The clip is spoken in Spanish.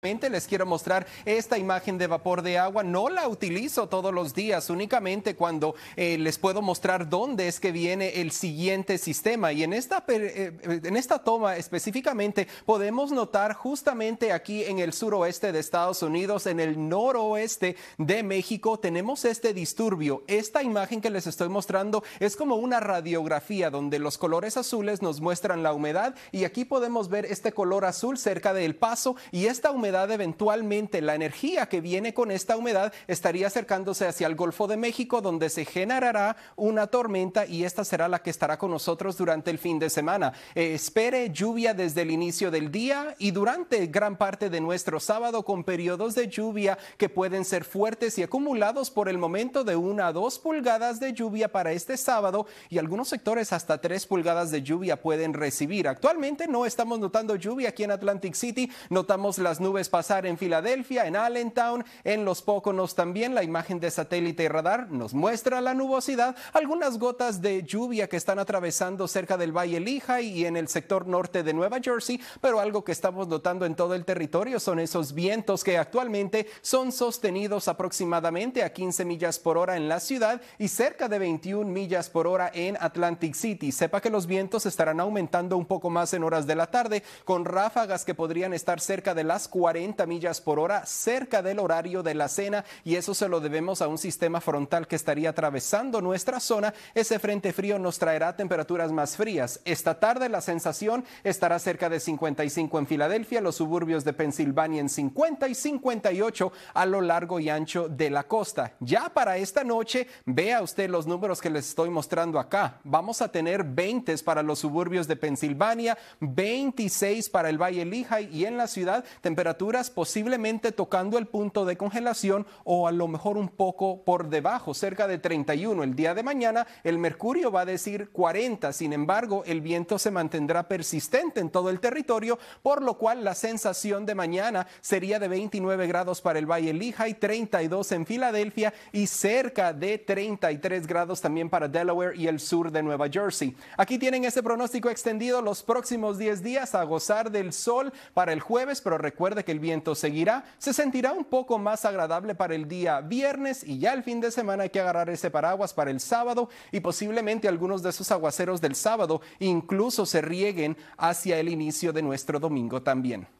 les quiero mostrar esta imagen de vapor de agua. No la utilizo todos los días, únicamente cuando eh, les puedo mostrar dónde es que viene el siguiente sistema. Y en esta, eh, eh, en esta toma específicamente podemos notar justamente aquí en el suroeste de Estados Unidos, en el noroeste de México, tenemos este disturbio. Esta imagen que les estoy mostrando es como una radiografía donde los colores azules nos muestran la humedad y aquí podemos ver este color azul cerca del paso y esta humedad eventualmente, la energía que viene con esta humedad estaría acercándose hacia el Golfo de México, donde se generará una tormenta y esta será la que estará con nosotros durante el fin de semana. Eh, espere lluvia desde el inicio del día y durante gran parte de nuestro sábado con periodos de lluvia que pueden ser fuertes y acumulados por el momento de una a dos pulgadas de lluvia para este sábado y algunos sectores hasta tres pulgadas de lluvia pueden recibir. Actualmente no estamos notando lluvia aquí en Atlantic City, notamos las nubes pasar en Filadelfia, en Allentown, en Los Póconos también. La imagen de satélite y radar nos muestra la nubosidad, algunas gotas de lluvia que están atravesando cerca del Valle Lija y en el sector norte de Nueva Jersey, pero algo que estamos notando en todo el territorio son esos vientos que actualmente son sostenidos aproximadamente a 15 millas por hora en la ciudad y cerca de 21 millas por hora en Atlantic City. Sepa que los vientos estarán aumentando un poco más en horas de la tarde con ráfagas que podrían estar cerca de las 40 40 millas por hora cerca del horario de la cena y eso se lo debemos a un sistema frontal que estaría atravesando nuestra zona. Ese frente frío nos traerá temperaturas más frías. Esta tarde la sensación estará cerca de 55 en Filadelfia, los suburbios de Pensilvania en 50 y 58 a lo largo y ancho de la costa. Ya para esta noche, vea usted los números que les estoy mostrando acá. Vamos a tener 20 para los suburbios de Pensilvania, 26 para el Valle Lehigh y en la ciudad temperatura posiblemente tocando el punto de congelación o a lo mejor un poco por debajo, cerca de 31 el día de mañana. El mercurio va a decir 40, sin embargo, el viento se mantendrá persistente en todo el territorio, por lo cual la sensación de mañana sería de 29 grados para el Valle Lehigh, 32 en Filadelfia y cerca de 33 grados también para Delaware y el sur de Nueva Jersey. Aquí tienen ese pronóstico extendido los próximos 10 días a gozar del sol para el jueves, pero recuerde que que el viento seguirá, se sentirá un poco más agradable para el día viernes y ya el fin de semana hay que agarrar ese paraguas para el sábado y posiblemente algunos de esos aguaceros del sábado incluso se rieguen hacia el inicio de nuestro domingo también.